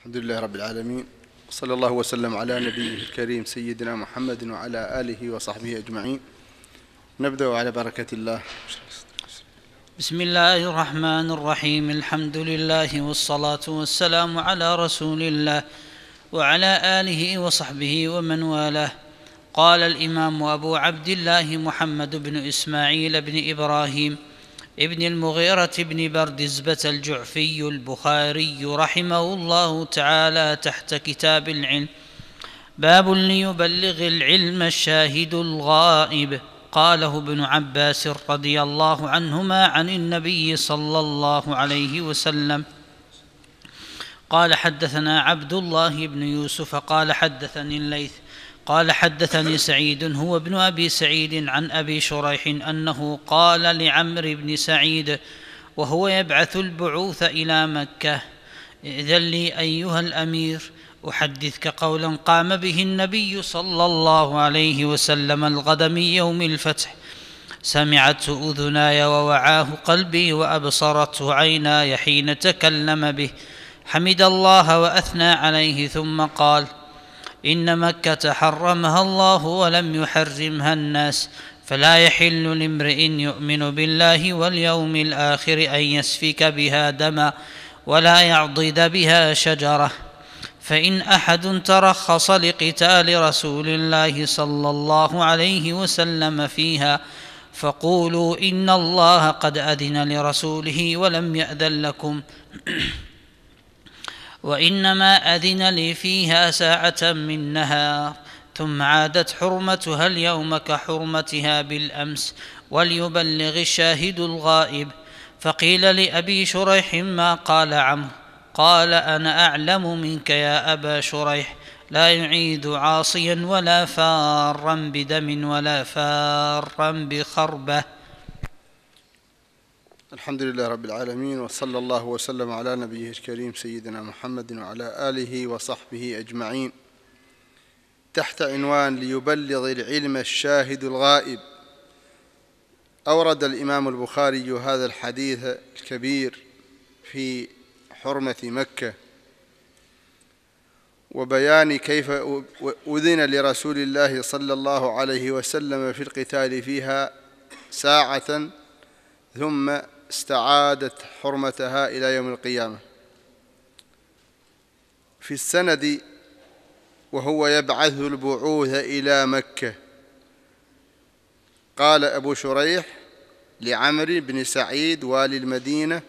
الحمد لله رب العالمين وصلى الله وسلم على نبيه الكريم سيدنا محمد وعلى آله وصحبه أجمعين نبدأ على بركة الله بسم الله الرحمن الرحيم الحمد لله والصلاة والسلام على رسول الله وعلى آله وصحبه ومن والاه قال الإمام أبو عبد الله محمد بن إسماعيل بن إبراهيم ابن المغيرة بن بردزبة الجعفي البخاري رحمه الله تعالى تحت كتاب العلم باب ليبلغ العلم الشاهد الغائب قاله ابن عباس رضي الله عنهما عن النبي صلى الله عليه وسلم قال حدثنا عبد الله بن يوسف قال حدثني الليث قال حدثني سعيد هو ابن ابي سعيد عن ابي شريح انه قال لعمرو بن سعيد وهو يبعث البعوث الى مكه ائذن لي ايها الامير احدثك قولا قام به النبي صلى الله عليه وسلم الغد من يوم الفتح سمعته اذناي ووعاه قلبي وابصرته عيناي حين تكلم به حمد الله واثنى عليه ثم قال إن مكة حرمها الله ولم يحرمها الناس فلا يحل لامرئ يؤمن بالله واليوم الآخر أن يسفك بها دما ولا يعضد بها شجرة فإن أحد ترخص لقتال رسول الله صلى الله عليه وسلم فيها فقولوا إن الله قد أذن لرسوله ولم يأذن لكم وانما اذن لي فيها ساعه من نهار ثم عادت حرمتها اليوم كحرمتها بالامس وليبلغ الشاهد الغائب فقيل لابي شريح ما قال عمرو قال انا اعلم منك يا ابا شريح لا يعيد عاصيا ولا فارا بدم ولا فارا بخربه الحمد لله رب العالمين وصلى الله وسلم على نبيه الكريم سيدنا محمد وعلى آله وصحبه أجمعين تحت عنوان ليبلغ العلم الشاهد الغائب أورد الإمام البخاري هذا الحديث الكبير في حرمة مكة وبيان كيف أذن لرسول الله صلى الله عليه وسلم في القتال فيها ساعة ثم استعادت حرمتها إلى يوم القيامة في السند وهو يبعث البعوث إلى مكة قال أبو شريح لعمرو بن سعيد والي المدينة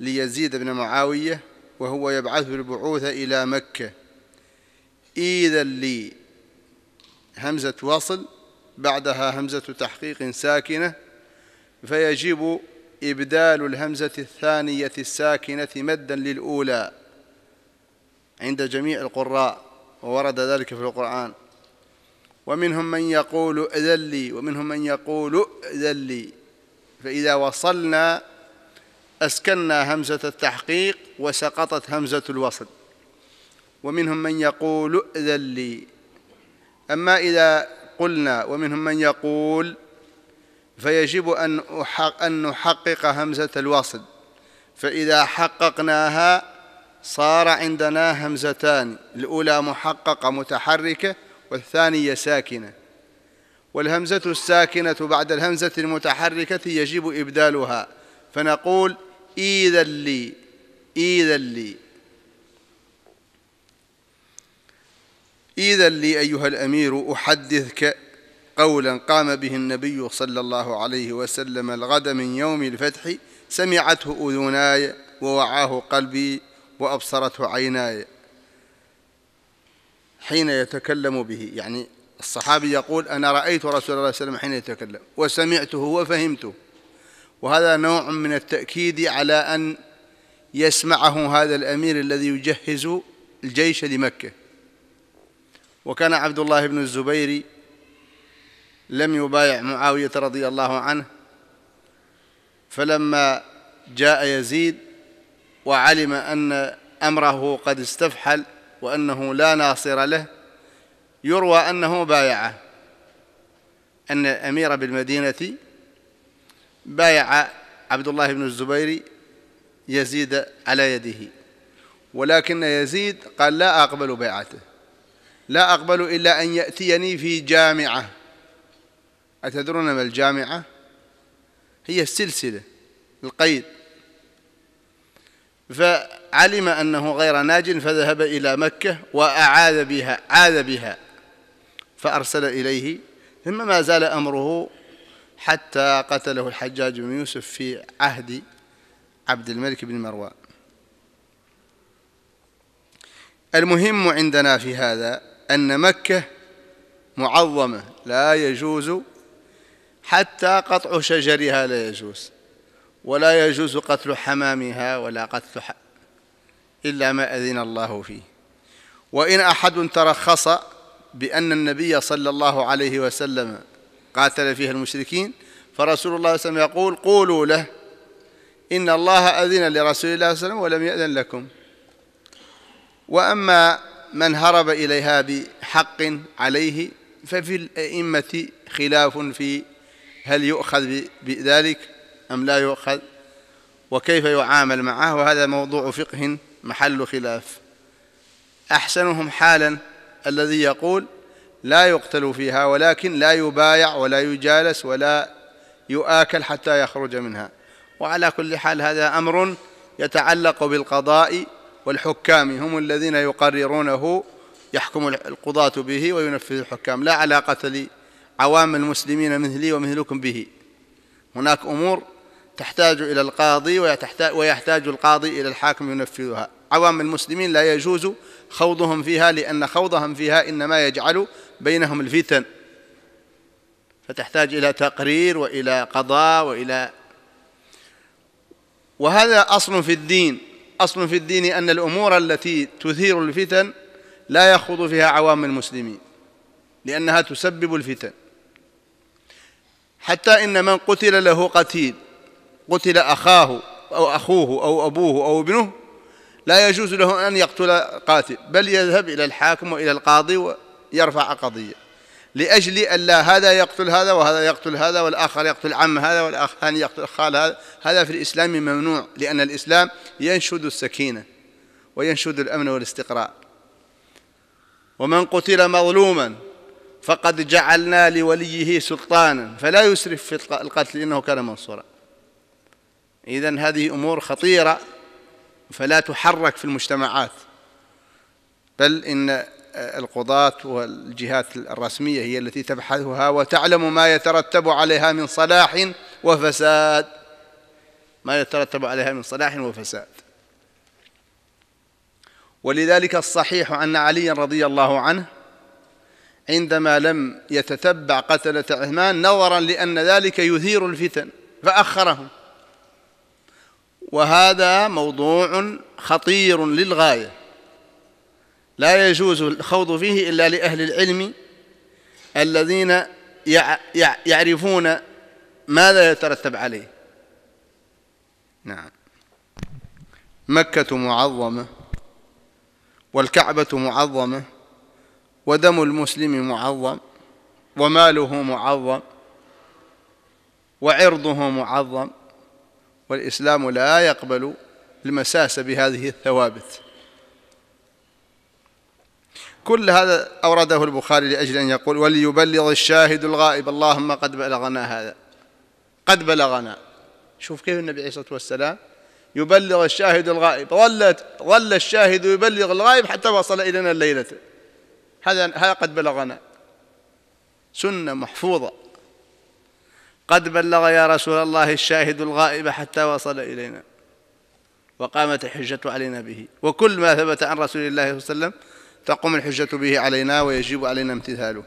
ليزيد بن معاوية وهو يبعث البعوث إلى مكة إذا لي همزة وصل بعدها همزة تحقيق ساكنة فيجب إبدال الهمزة الثانية الساكنة مدا للأولى عند جميع القراء وورد ذلك في القرآن ومنهم من يقول ائذن لي ومنهم من يقول ائذن لي فإذا وصلنا أسكنا همزة التحقيق وسقطت همزة الوصل ومنهم من يقول ائذن لي أما إذا قلنا ومنهم من يقول فيجب أن نحقق همزة الوصل فإذا حققناها صار عندنا همزتان الأولى محققة متحركة والثانية ساكنة والهمزة الساكنة بعد الهمزة المتحركة يجب إبدالها فنقول إذا لي إذا لي إذا لي أيها الأمير أحدثك قولا قام به النبي صلى الله عليه وسلم الغد من يوم الفتح سمعته أذناي ووعاه قلبي وأبصرته عيناي حين يتكلم به يعني الصحابي يقول أنا رأيت رسول الله صلى الله عليه وسلم حين يتكلم وسمعته وفهمته وهذا نوع من التأكيد على أن يسمعه هذا الأمير الذي يجهز الجيش لمكة وكان عبد الله بن الزبير لم يبايع معاوية رضي الله عنه فلما جاء يزيد وعلم أن أمره قد استفحل وأنه لا ناصر له يروى أنه بايعه أن الأمير بالمدينة بايع عبد الله بن الزبير يزيد على يده ولكن يزيد قال لا أقبل بيعته لا أقبل إلا أن يأتيني في جامعة أتدرون ما الجامعة هي السلسلة القيد فعلم أنه غير ناج فذهب إلى مكة وأعاد بها عاد بها فأرسل إليه ثم ما زال أمره حتى قتله الحجاج بن يوسف في عهد عبد الملك بن مروان المهم عندنا في هذا أن مكة معظمة لا يجوز حتى قطع شجرها لا يجوز ولا يجوز قتل حمامها ولا قتل ح... إلا ما أذن الله فيه وإن أحد ترخص بأن النبي صلى الله عليه وسلم قاتل فيها المشركين فرسول الله صلى الله عليه وسلم يقول قولوا له إن الله أذن لرسول الله صلى الله عليه وسلم ولم يأذن لكم وأما من هرب إليها بحق عليه ففي الأئمة خلاف في هل يؤخذ بذلك أم لا يؤخذ وكيف يعامل معه وهذا موضوع فقه محل خلاف أحسنهم حالا الذي يقول لا يقتل فيها ولكن لا يبايع ولا يجالس ولا يؤكل حتى يخرج منها وعلى كل حال هذا أمر يتعلق بالقضاء والحكام هم الذين يقررونه يحكم القضاة به وينفذ الحكام لا علاقة لي عوام المسلمين مثلي ومثلكم به هناك أمور تحتاج إلى القاضي ويحتاج, ويحتاج القاضي إلى الحاكم ينفذها عوام المسلمين لا يجوز خوضهم فيها لأن خوضهم فيها إنما يجعل بينهم الفتن فتحتاج إلى تقرير وإلى قضاء وإلى وهذا أصل في الدين أصل في الدين أن الأمور التي تثير الفتن لا يخوض فيها عوام المسلمين لأنها تسبب الفتن حتى إن من قتل له قتيل قتل أخاه أو أخوه أو أبوه أو ابنه لا يجوز له أن يقتل قاتل بل يذهب إلى الحاكم وإلى القاضي ويرفع قضية لأجل ألا هذا يقتل هذا وهذا يقتل هذا والآخر يقتل عم هذا والآخر يقتل خال هذا هذا في الإسلام ممنوع لأن الإسلام ينشد السكينة وينشد الأمن والاستقرار ومن قتل مظلوما فقد جعلنا لوليه سلطانا فلا يسرف في القتل إنه كان منصورا إذا هذه أمور خطيرة فلا تحرك في المجتمعات بل إن آه، القضاة والجهات الرسمية هي التي تبحثها وتعلم ما يترتب عليها من صلاح وفساد ما يترتب عليها من صلاح وفساد ولذلك الصحيح أن علي رضي الله عنه عندما لم يتتبع قتلة عثمان نظرا لأن ذلك يثير الفتن فأخرهم وهذا موضوع خطير للغاية لا يجوز الخوض فيه إلا لأهل العلم الذين يعرفون ماذا يترتب عليه نعم مكة معظمة والكعبة معظمة ودم المسلم معظم وماله معظم وعرضه معظم والإسلام لا يقبل المساس بهذه الثوابت كل هذا أورده البخاري لأجل أن يقول وليبلغ الشاهد الغائب اللهم قد بلغنا هذا قد بلغنا شوف كيف النبي عليه الصلاة والسلام يبلغ الشاهد الغائب ظل ظل الشاهد يبلغ الغائب حتى وصل إلينا الليلة هذا هذا قد بلغنا سنة محفوظة قد بلغ يا رسول الله الشاهد الغائب حتى وصل إلينا وقامت الحجة علينا به وكل ما ثبت عن رسول الله صلى الله عليه وسلم تقوم الحجة به علينا ويجب علينا امتثاله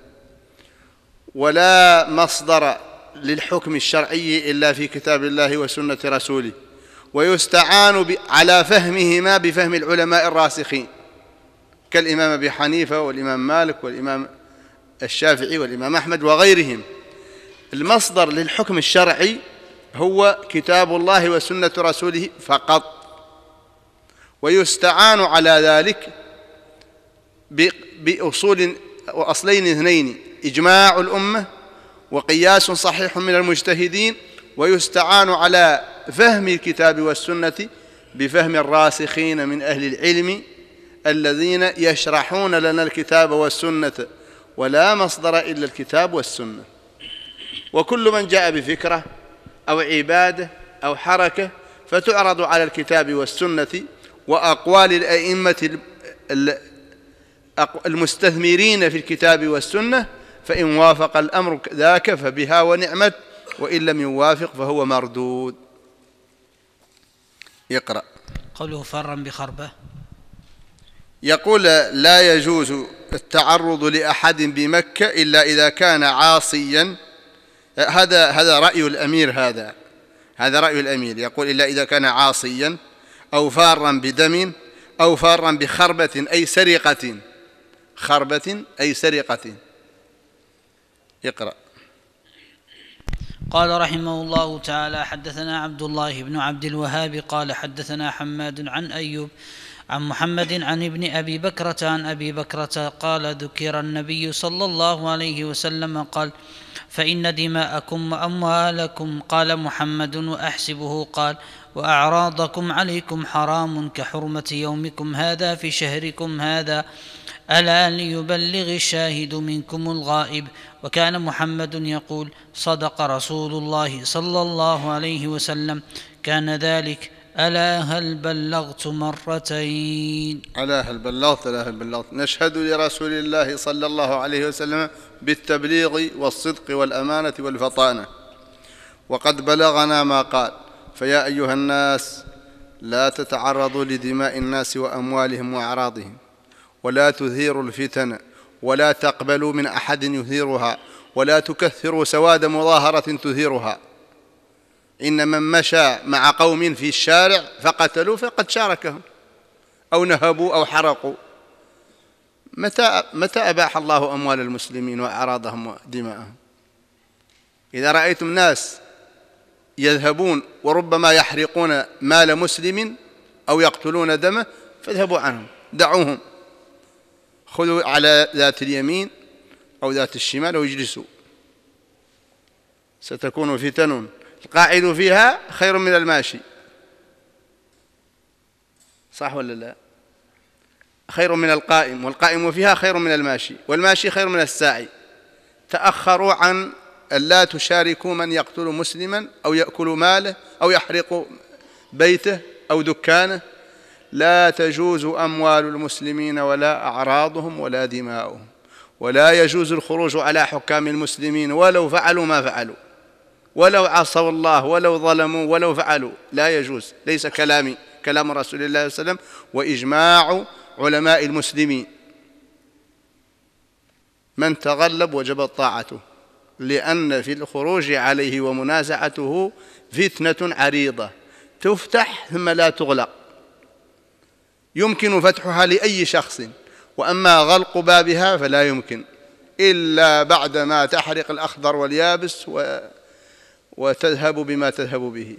ولا مصدر للحكم الشرعي إلا في كتاب الله وسنة رسوله ويستعان على فهمهما بفهم العلماء الراسخين كالإمام أبي حنيفة والإمام مالك والإمام الشافعي والإمام أحمد وغيرهم المصدر للحكم الشرعي هو كتاب الله وسنة رسوله فقط ويستعان على ذلك بأصول وأصلين اثنين إجماع الأمة وقياس صحيح من المجتهدين ويستعان على فهم الكتاب والسنة بفهم الراسخين من أهل العلم الذين يشرحون لنا الكتاب والسنة ولا مصدر إلا الكتاب والسنة وكل من جاء بفكرة أو عبادة أو حركة فتعرض على الكتاب والسنة وأقوال الأئمة المستثمرين في الكتاب والسنة فإن وافق الأمر ذاك فبها ونعمت وإن لم يوافق فهو مردود يقرأ قوله فرا بخربة يقول لا يجوز التعرض لأحد بمكة إلا إذا كان عاصيا هذا هذا رأي الأمير هذا هذا رأي الأمير يقول إلا إذا كان عاصيا أو فارا بدم أو فارا بخربة أي سرقة خربة أي سرقة اقرأ قال رحمه الله تعالى حدثنا عبد الله بن عبد الوهاب قال حدثنا حماد عن أيوب عن محمد عن ابن أبي بكرة عن أبي بكرة قال ذكر النبي صلى الله عليه وسلم قال فإن دماءكم وأموالكم قال محمد وأحسبه قال وأعراضكم عليكم حرام كحرمة يومكم هذا في شهركم هذا ألا ليبلغ الشاهد منكم الغائب وكان محمد يقول صدق رسول الله صلى الله عليه وسلم كان ذلك ألا هل بلغت مرتين ألا هل بلغت ألا هل بلغت نشهد لرسول الله صلى الله عليه وسلم بالتبليغ والصدق والأمانة والفطانة وقد بلغنا ما قال فيا أيها الناس لا تتعرضوا لدماء الناس وأموالهم وأعراضهم ولا تثيروا الفتن ولا تقبلوا من أحد يثيرها ولا تكثروا سواد مظاهرة تثيرها إن من مشى مع قوم في الشارع فقتلوا فقد شاركهم أو نهبوا أو حرقوا متى متى أباح الله أموال المسلمين وأعراضهم ودماءهم إذا رأيتم ناس يذهبون وربما يحرقون مال مسلم أو يقتلون دمه فاذهبوا عنهم دعوهم خذوا على ذات اليمين أو ذات الشمال واجلسوا ستكون فتنهم القاعد فيها خير من الماشي صح ولا لا خير من القائم والقائم فيها خير من الماشي والماشي خير من الساعي تأخروا عن أن لا تشاركوا من يقتل مسلما أو يأكل ماله أو يحرق بيته أو دكانه لا تجوز أموال المسلمين ولا أعراضهم ولا دماؤهم ولا يجوز الخروج على حكام المسلمين ولو فعلوا ما فعلوا ولو عصوا الله ولو ظلموا ولو فعلوا لا يجوز ليس كلامي كلام رسول الله صلى الله عليه وسلم وإجماع علماء المسلمين من تغلب وجبت طاعته لأن في الخروج عليه ومنازعته فتنة عريضة تفتح ثم لا تغلق يمكن فتحها لأي شخص وأما غلق بابها فلا يمكن إلا بعدما تحرق الأخضر واليابس و وتذهب بما تذهب به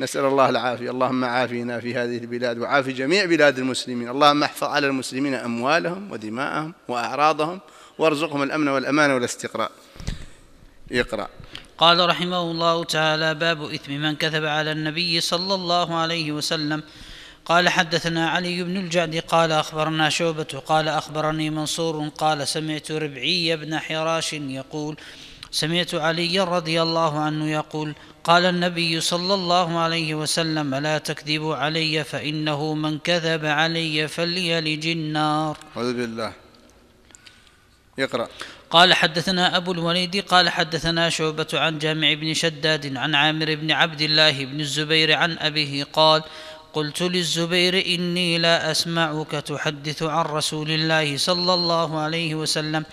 نسأل الله العافية اللهم عافينا في هذه البلاد وعافي جميع بلاد المسلمين اللهم احفظ على المسلمين أموالهم ودماءهم وأعراضهم وارزقهم الأمن والأمان والاستقراء يقرأ قال رحمه الله تعالى باب إثم من كذب على النبي صلى الله عليه وسلم قال حدثنا علي بن الجعد قال أخبرنا شعبة قال أخبرني منصور قال سمعت ربعي بن حراش يقول سمعت عليا رضي الله عنه يقول قال النبي صلى الله عليه وسلم لا تكذبوا علي فإنه من كذب علي فليلج النار أعوذ بالله يقرأ قال حدثنا أبو الوليد قال حدثنا شعبة عن جامع بن شداد عن عامر بن عبد الله بن الزبير عن أبيه قال قلت للزبير إني لا أسمعك تحدث عن رسول الله صلى الله عليه وسلم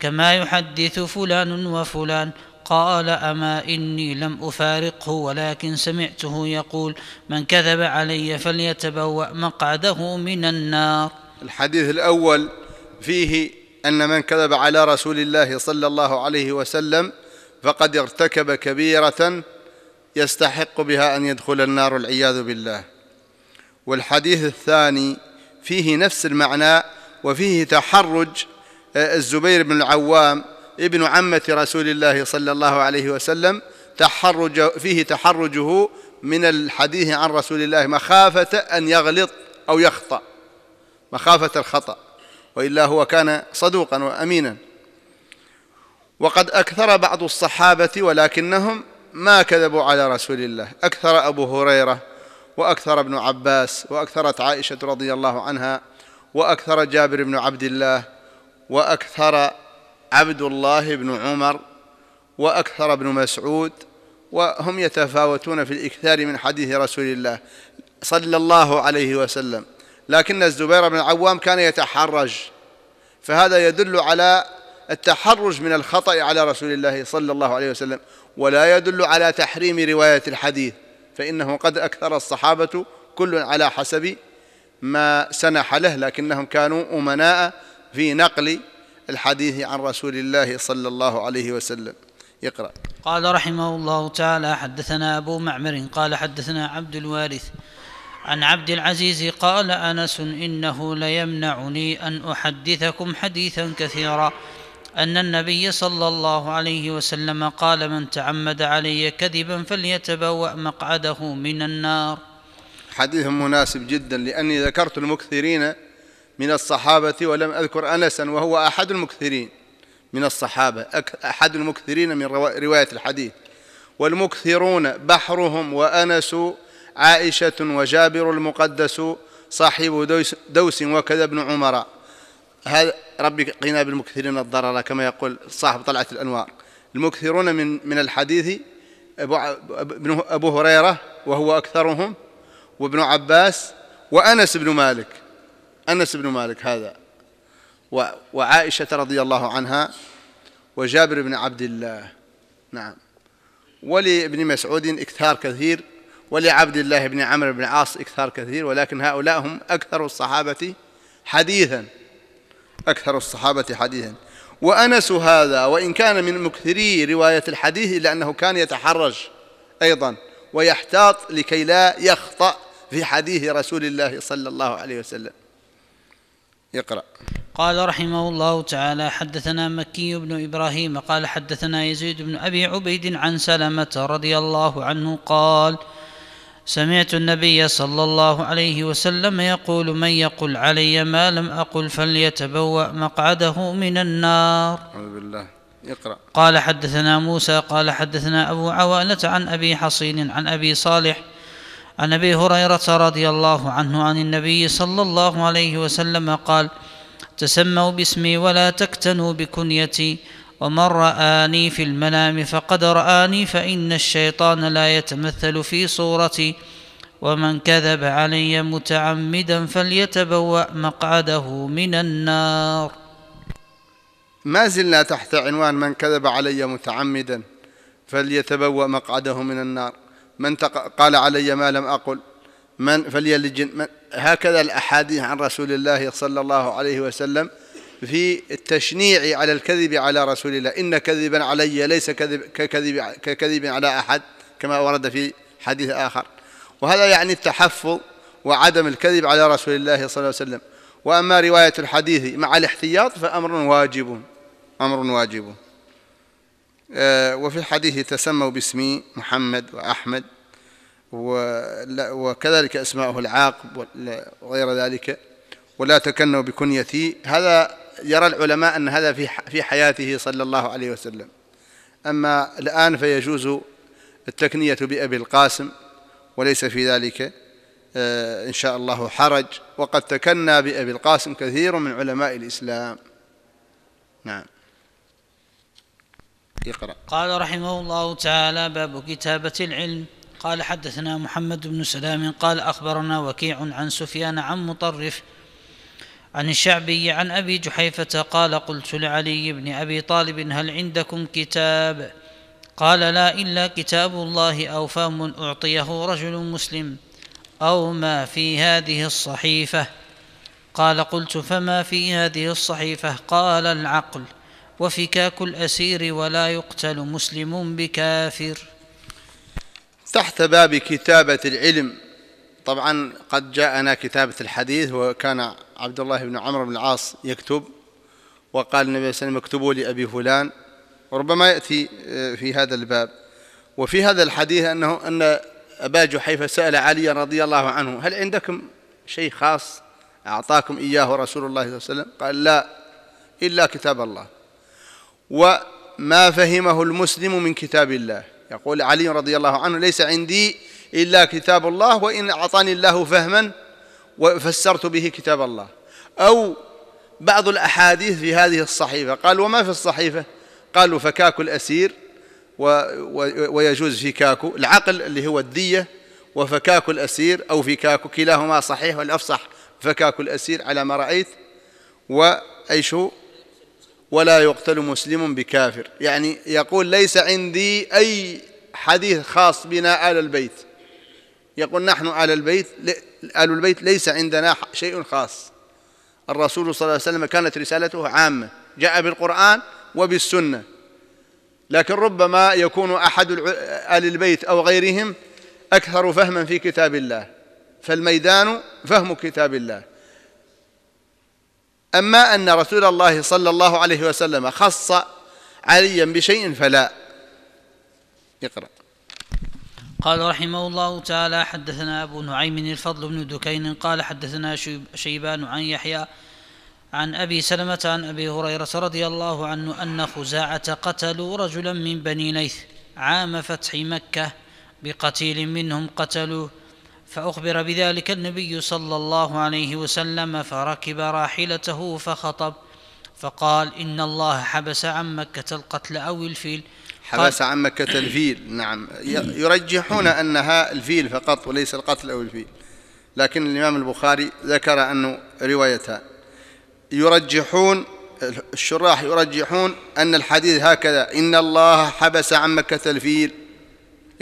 كما يحدث فلان وفلان قال أما إني لم أفارقه ولكن سمعته يقول من كذب علي فليتبوأ مقعده من النار الحديث الأول فيه أن من كذب على رسول الله صلى الله عليه وسلم فقد ارتكب كبيرة يستحق بها أن يدخل النار والعياذ بالله والحديث الثاني فيه نفس المعنى وفيه تحرج الزبير بن العوام ابن عمة رسول الله صلى الله عليه وسلم تحرج فيه تحرجه من الحديث عن رسول الله مخافة أن يغلط أو يخطأ مخافة الخطأ وإلا هو كان صدوقا وأمينا وقد أكثر بعض الصحابة ولكنهم ما كذبوا على رسول الله أكثر أبو هريرة وأكثر ابن عباس وأكثرت عائشة رضي الله عنها وأكثر جابر بن عبد الله وأكثر عبد الله بن عمر وأكثر ابن مسعود وهم يتفاوتون في الإكثار من حديث رسول الله صلى الله عليه وسلم لكن الزبير بن العوام كان يتحرج فهذا يدل على التحرج من الخطأ على رسول الله صلى الله عليه وسلم ولا يدل على تحريم رواية الحديث فإنه قد أكثر الصحابة كل على حسب ما سنح له لكنهم كانوا أمناء في نقل الحديث عن رسول الله صلى الله عليه وسلم يقرأ قال رحمه الله تعالى حدثنا أبو معمر قال حدثنا عبد الوارث عن عبد العزيز قال أنس إنه ليمنعني أن أحدثكم حديثا كثيرا أن النبي صلى الله عليه وسلم قال من تعمد علي كذبا فليتبوأ مقعده من النار حديث مناسب جدا لأني ذكرت المكثرين من الصحابة ولم أذكر أنسا وهو أحد المكثرين من الصحابة أحد المكثرين من رواية الحديث والمكثرون بحرهم وأنس عائشة وجابر المقدس صاحب دوس, دوس وكذا ابن عمر هذا ربي قنا بالمكثرين الضرر كما يقول صاحب طلعة الأنوار المكثرون من من الحديث أبو, أبو هريرة وهو أكثرهم وابن عباس وأنس بن مالك أنس بن مالك هذا وعائشة رضي الله عنها وجابر بن عبد الله نعم ولابن مسعود اكثار كثير ولعبد الله بن عمرو بن عاص اكثار كثير ولكن هؤلاء هم أكثر الصحابة حديثا أكثر الصحابة حديثا وأنس هذا وإن كان من مكثري رواية الحديث إلا أنه كان يتحرج أيضا ويحتاط لكي لا يخطأ في حديث رسول الله صلى الله عليه وسلم يقرأ قال رحمه الله تعالى حدثنا مكي بن إبراهيم قال حدثنا يزيد بن أبي عبيد عن سلمة رضي الله عنه قال سمعت النبي صلى الله عليه وسلم يقول من يقل علي ما لم أقل فليتبوأ مقعده من النار أعوذ بالله يقرأ قال حدثنا موسى قال حدثنا أبو عوانة عن أبي حصين عن أبي صالح عن ابي هريره رضي الله عنه عن النبي صلى الله عليه وسلم قال تسموا باسمي ولا تكتنوا بكنيتي ومن رآني في المنام فقد رآني فإن الشيطان لا يتمثل في صورتي ومن كذب علي متعمدا فليتبوأ مقعده من النار ما زلنا تحت عنوان من كذب علي متعمدا فليتبوأ مقعده من النار من قال علي ما لم أقل من فليلج من هكذا الأحاديث عن رسول الله صلى الله عليه وسلم في التشنيع على الكذب على رسول الله إن كذبا علي ليس كذب ككذب, ككذب على أحد كما ورد في حديث آخر وهذا يعني التحفظ وعدم الكذب على رسول الله صلى الله عليه وسلم وأما رواية الحديث مع الاحتياط فأمر واجب أمر واجب آه، وفي حديث تسموا باسمي محمد وأحمد وكذلك أسماءه العاقب وغير ذلك ولا تكنوا بكنيتي هذا يرى العلماء أن هذا في في حياته صلى الله عليه وسلم أما الآن فيجوز التكنية بأبي القاسم وليس في ذلك آه، إن شاء الله حرج وقد تكنى بأبي القاسم كثير من علماء الإسلام نعم اقرأ قال رحمه الله تعالى باب كتابة العلم قال حدثنا محمد بن سلام قال أخبرنا وكيع عن سفيان عن مطرف عن الشعبي عن أبي جحيفة قال قلت لعلي بن أبي طالب هل عندكم كتاب قال لا إلا كتاب الله أو فم أعطيه رجل مسلم أو ما في هذه الصحيفة قال قلت فما في هذه الصحيفة قال العقل وفكاك الأسير ولا يقتل مسلم بكافر تحت باب كتابة العلم طبعا قد جاءنا كتابة الحديث وكان عبد الله بن عمرو بن العاص يكتب وقال النبي صلى الله عليه وسلم اكتبوا لأبي فلان وربما يأتي آه، في هذا الباب وفي هذا الحديث أنه أن أبا جحيفة سأل علي رضي الله عنه هل عندكم شيء خاص أعطاكم إياه رسول الله صلى الله عليه وسلم قال لا إلا كتاب الله وما فهمه المسلم من كتاب الله يقول علي رضي الله عنه ليس عندي إلا كتاب الله وإن أعطاني الله فهما وفسرت به كتاب الله أو بعض الأحاديث في هذه الصحيفة قال وما في الصحيفة قالوا فكاك الأسير ويجوز فكاك العقل اللي هو الدية وفكاك الأسير أو فكاك كلاهما صحيح والأفصح فكاك الأسير على ما رأيت وأيش ولا يقتل مسلم بكافر يعني يقول ليس عندي أي حديث خاص بنا على البيت يقول نحن على البيت آل البيت ليس عندنا شيء خاص الرسول صلى الله عليه وسلم كانت رسالته عامة جاء بالقرآن وبالسنة لكن ربما يكون أحد آل البيت أو غيرهم أكثر فهما في كتاب الله فالميدان فهم كتاب الله أما أن رسول الله صلى الله عليه وسلم خص عليا بشيء فلا اقرأ قال رحمه الله تعالى حدثنا أبو نعيم الفضل بن دكين قال حدثنا شيبان عن يحيى عن أبي سلمة عن أبي هريرة رضي الله عنه أن خزاعة قتلوا رجلا من بني ليث عام فتح مكة بقتيل منهم قتلوه فأخبر بذلك النبي صلى الله عليه وسلم فركب راحلته فخطب فقال إن الله حبس عن مكة القتل أو الفيل حبس عن مكة الفيل نعم يرجحون أنها الفيل فقط وليس القتل أو الفيل لكن الإمام البخاري ذكر أنه روايتها يرجحون الشراح يرجحون أن الحديث هكذا إن الله حبس عن مكة الفيل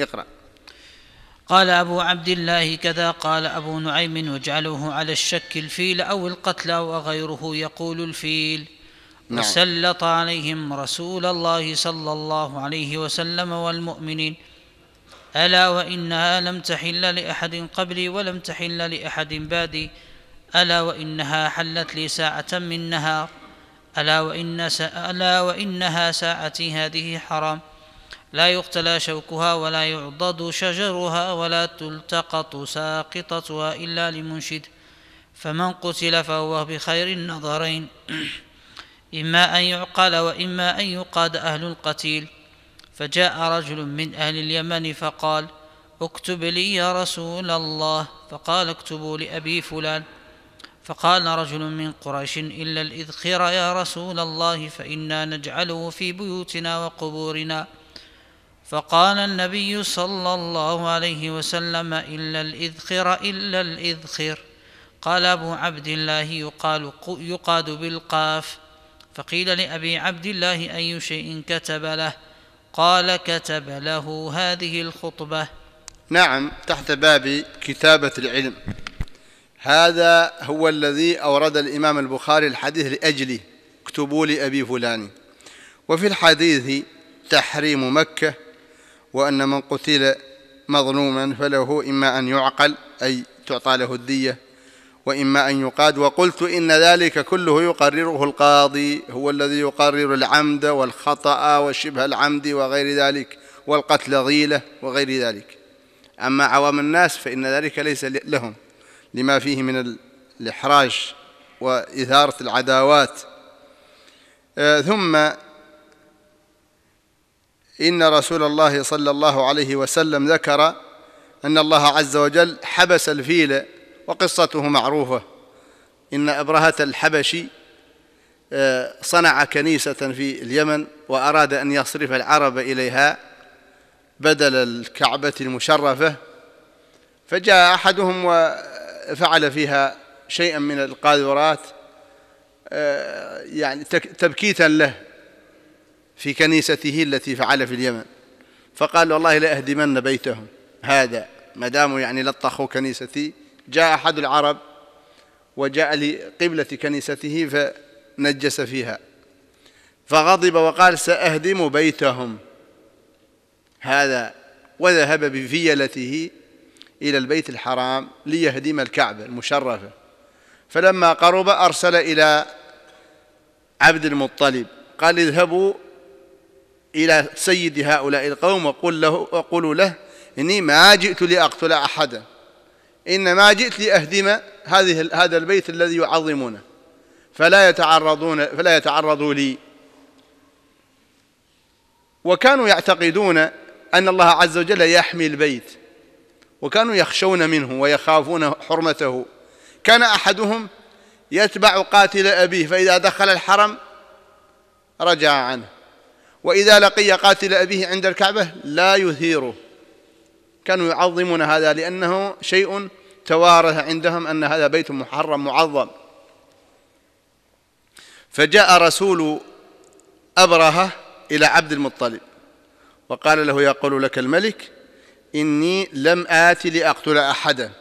اقرأ قال أبو عبد الله كذا قال أبو نعيم واجعلوه على الشك الفيل أو القتلى وغيره يقول الفيل نعم. وسلط عليهم رسول الله صلى الله عليه وسلم والمؤمنين ألا وإنها لم تحل لأحد قبلي ولم تحل لأحد بعدي ألا وإنها حلت لي ساعة من نهار ألا, وإن ألا وإنها ساعتي هذه حرام لا يقتلى شوكها ولا يعضد شجرها ولا تلتقط ساقطتها إلا لمنشد فمن قتل فهو بخير النظرين إما أن يعقل وإما أن يقاد أهل القتيل فجاء رجل من أهل اليمن فقال اكتب لي يا رسول الله فقال اكتبوا لأبي فلان فقال رجل من قريش إلا الإذخر يا رسول الله فإنا نجعله في بيوتنا وقبورنا فقال النبي صلى الله عليه وسلم إلا الإذخر إلا الإذخر قال أبو عبد الله يقال يقاد بالقاف فقيل لأبي عبد الله أي شيء كتب له قال كتب له هذه الخطبة نعم تحت باب كتابة العلم هذا هو الذي أورد الإمام البخاري الحديث لأجله اكتبوا لأبي فلان وفي الحديث تحريم مكة وأن من قتل مظلوما فله إما أن يعقل أي تعطى له الدية وإما أن يقاد وقلت إن ذلك كله يقرره القاضي هو الذي يقرر العمد والخطأ وشبه العمد وغير ذلك والقتل غيلة وغير ذلك أما عوام الناس فإن ذلك ليس لهم لما فيه من الإحراج وإثارة العداوات آه، ثم إن رسول الله صلى الله عليه وسلم ذكر أن الله عز وجل حبس الفيل وقصته معروفة إن أبرهة الحبشي آه، صنع كنيسة في اليمن وأراد أن يصرف العرب إليها بدل الكعبة المشرفة فجاء أحدهم وفعل فيها شيئا من القاذورات آه، يعني تبكيتا له في كنيسته التي فعل في اليمن فقال والله لأهدمن بيتهم هذا ما داموا يعني لطخوا كنيستي جاء أحد العرب وجاء لقبلة كنيسته فنجس فيها فغضب وقال سأهدم بيتهم هذا وذهب بفيلته إلى البيت الحرام ليهدم الكعبة المشرفة فلما قرب أرسل إلى عبد المطلب قال اذهبوا إلى سيد هؤلاء القوم وقل له وقولوا له إني ما جئت لأقتل أحدا إنما جئت لأهدم هذه هذا البيت الذي يعظمونه فلا يتعرضون فلا يتعرضوا لي وكانوا يعتقدون أن الله عز وجل يحمي البيت وكانوا يخشون منه ويخافون حرمته كان أحدهم يتبع قاتل أبيه فإذا دخل الحرم رجع عنه وإذا لقي قاتل أبيه عند الكعبة لا يثيره كانوا يعظمون هذا لأنه شيء توارث عندهم أن هذا بيت محرم معظم فجاء رسول أبرهة إلى عبد المطلب وقال له يقول لك الملك إني لم آت لأقتل أحدا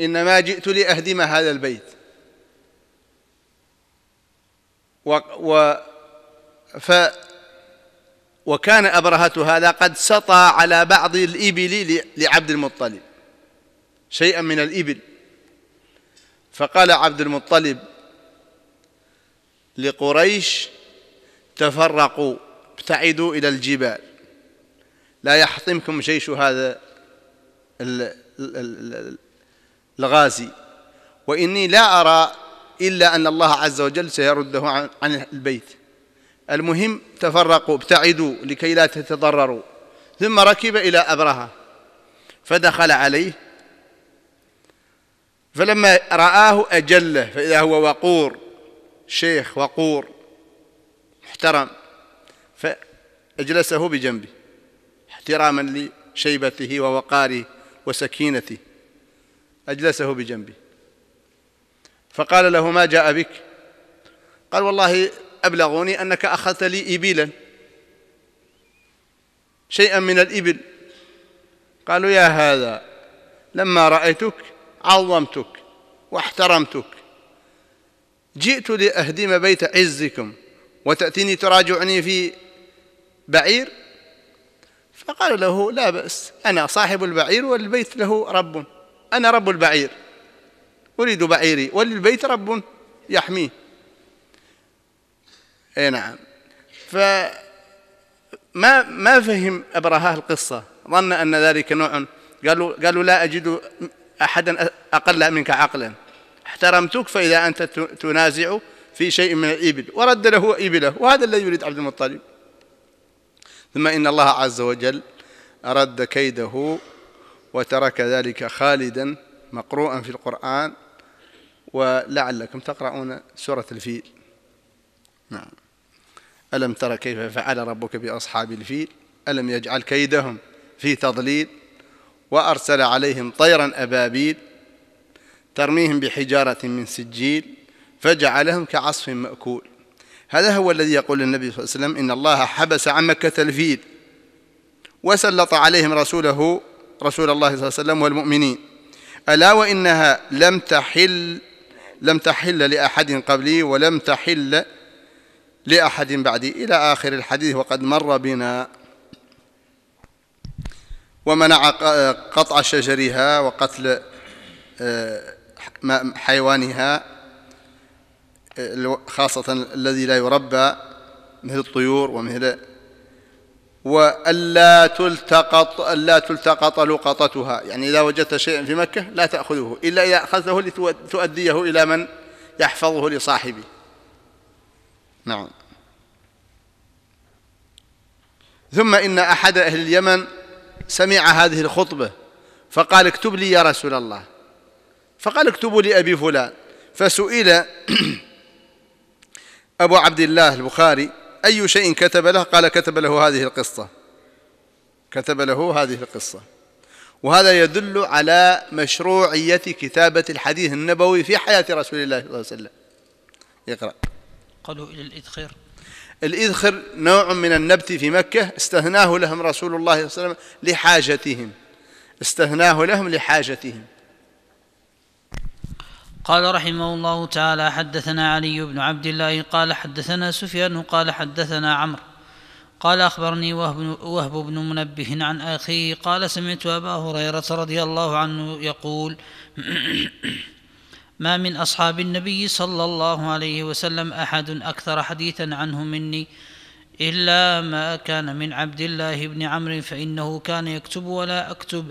إنما جئت لأهدم هذا البيت و, و ف وكان أبرهة هذا قد سطى على بعض الإبل لعبد المطلب شيئا من الإبل فقال عبد المطلب لقريش تفرقوا ابتعدوا إلى الجبال لا يحطمكم جيش هذا الغازي وإني لا أرى إلا أن الله عز وجل سيرده عن البيت المهم تفرقوا ابتعدوا لكي لا تتضرروا ثم ركب إلى أبرهة فدخل عليه فلما رآه أجله فإذا هو وقور شيخ وقور محترم فأجلسه بجنبه احتراما لشيبته ووقاره وسكينته أجلسه بجنبه فقال له ما جاء بك قال والله أبلغوني أنك أخذت لي إبلا شيئا من الإبل قالوا يا هذا لما رأيتك عظمتك واحترمتك جئت لأهدم بيت عزكم وتأتيني تراجعني في بعير فقال له لا بأس أنا صاحب البعير والبيت له رب أنا رب البعير أريد بعيري وللبيت رب يحميه اي نعم فما ما فهم ابرهاه القصه ظن ان ذلك نوع قالوا قالوا لا اجد احدا اقل منك عقلا احترمتك فاذا انت تنازع في شيء من الابل ورد له ابله وهذا الذي يريد عبد المطلب ثم ان الله عز وجل رد كيده وترك ذلك خالدا مقروءا في القران ولعلكم تقرؤون سوره الفيل نعم ألم ترى كيف فعل ربك بأصحاب الفيل ألم يجعل كيدهم في تضليل وأرسل عليهم طيرا أبابيل ترميهم بحجارة من سجيل فجعلهم كعصف مأكول هذا هو الذي يقول النبي صلى الله عليه وسلم إن الله حبس عن مكة الفيل وسلط عليهم رسوله رسول الله صلى الله عليه وسلم والمؤمنين ألا وإنها لم تحل لم تحل لأحد قبلي ولم تحل لأحد بعدي إلى آخر الحديث وقد مر بنا ومنع قطع شجرها وقتل آه، حيوانها آه، خاصة الذي لا يربى مثل الطيور ومثل وألا تلتقط ألا تلتقط لقطتها يعني إذا وجدت شيئا في مكة لا تأخذه إلا إذا أخذته لتؤديه إلى من يحفظه لصاحبه نعم ثم إن أحد أهل اليمن سمع هذه الخطبة فقال اكتب لي يا رسول الله فقال اكتبوا لي أبي فلان فسئل أبو عبد الله البخاري أي شيء كتب له قال كتب له هذه القصة كتب له هذه القصة وهذا يدل على مشروعية كتابة الحديث النبوي في حياة رسول الله صلى الله عليه وسلم يقرأ انتقلوا إلى الإذخر الإذخر نوع من النبت في مكة استهناه لهم رسول الله صلى الله عليه وسلم لحاجتهم استهناه لهم لحاجتهم قال رحمه الله تعالى حدثنا علي بن عبد الله قال حدثنا سفيان قال حدثنا عمرو قال أخبرني وهب, وهب بن منبه عن أخيه قال سمعت أبا هريرة رضي الله عنه يقول ما من أصحاب النبي صلى الله عليه وسلم أحد أكثر حديثا عنه مني إلا ما كان من عبد الله بن عمرو فإنه كان يكتب ولا أكتب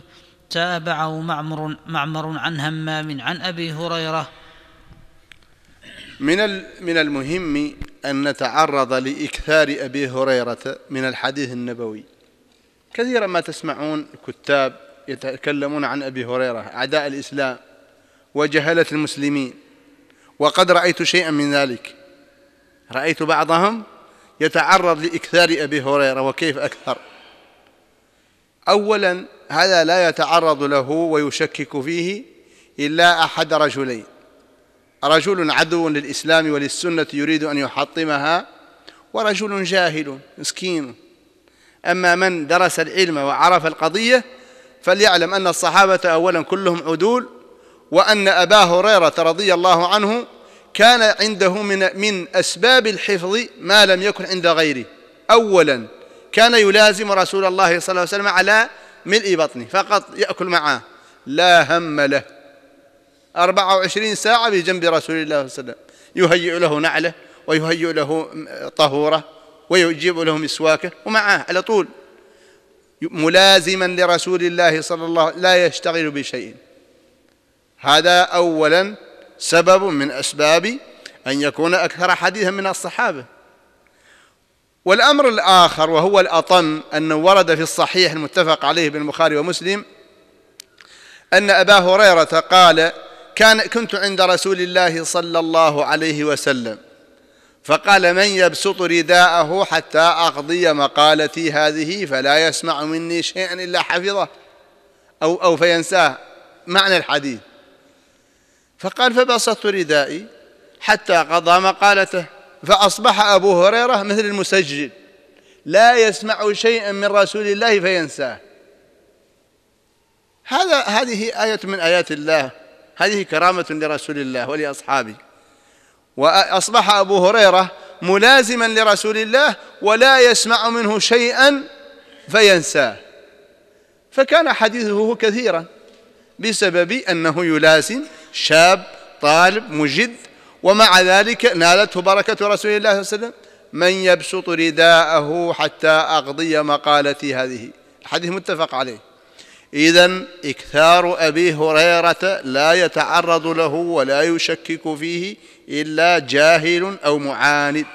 تابعه معمر, معمر عن همام عن أبي هريرة من من المهم أن نتعرض لإكثار أبي هريرة من الحديث النبوي كثيرا ما تسمعون كتاب يتكلمون عن أبي هريرة أعداء الإسلام وجهلة المسلمين وقد رأيت شيئا من ذلك رأيت بعضهم يتعرض لإكثار أبي هريرة وكيف أكثر أولا هذا لا يتعرض له ويشكك فيه إلا أحد رجلين رجل عدو للإسلام وللسنة يريد أن يحطمها ورجل جاهل مسكين أما من درس العلم وعرف القضية فليعلم أن الصحابة أولا كلهم عدول وأن أبا هريرة رضي الله عنه كان عنده من من أسباب الحفظ ما لم يكن عند غيره أولا كان يلازم رسول الله صلى الله عليه وسلم على ملء بطنه فقط يأكل معاه لا هم له 24 ساعة بجنب رسول الله صلى الله عليه وسلم يهيئ له نعله ويهيئ له طهوره ويجيب له مسواكه ومعاه على طول ملازما لرسول الله صلى الله عليه وسلم لا يشتغل بشيء هذا أولا سبب من أسباب أن يكون أكثر حديثا من الصحابة والأمر الآخر وهو الأطم أنه ورد في الصحيح المتفق عليه بين البخاري ومسلم أن أبا هريرة قال كان كنت عند رسول الله صلى الله عليه وسلم فقال من يبسط رداءه حتى أقضي مقالتي هذه فلا يسمع مني شيئا إلا حفظه أو أو فينساه معنى الحديث فقال فبسطت ردائي حتى قضى مقالته فأصبح أبو هريرة مثل المسجل لا يسمع شيئا من رسول الله فينساه هذا هذه آية من آيات الله هذه كرامة لرسول الله ولأصحابه وأصبح أبو هريرة ملازما لرسول الله ولا يسمع منه شيئا فينساه فكان حديثه كثيرا بسبب أنه يلازم شاب طالب مجد ومع ذلك نالته بركة رسول الله صلى الله عليه وسلم من يبسط رداءه حتى أقضي مقالتي هذه الحديث متفق عليه إذا إكثار أبي هريرة لا يتعرض له ولا يشكك فيه إلا جاهل أو معاند